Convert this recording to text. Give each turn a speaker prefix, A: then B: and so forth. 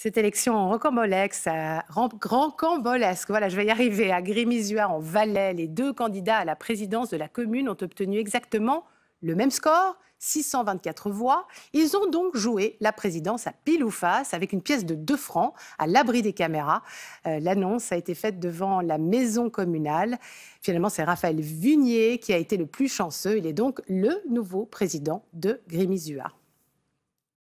A: cette élection en rocambolesque, à grand cambolesque, voilà, je vais y arriver, à Grémisua en Valais, les deux candidats à la présidence de la commune ont obtenu exactement le même score, 624 voix. Ils ont donc joué la présidence à pile ou face avec une pièce de 2 francs à l'abri des caméras. Euh, l'annonce a été faite devant la maison communale. Finalement, c'est Raphaël Vunier qui a été le plus chanceux. Il est donc le nouveau président de Grimizua.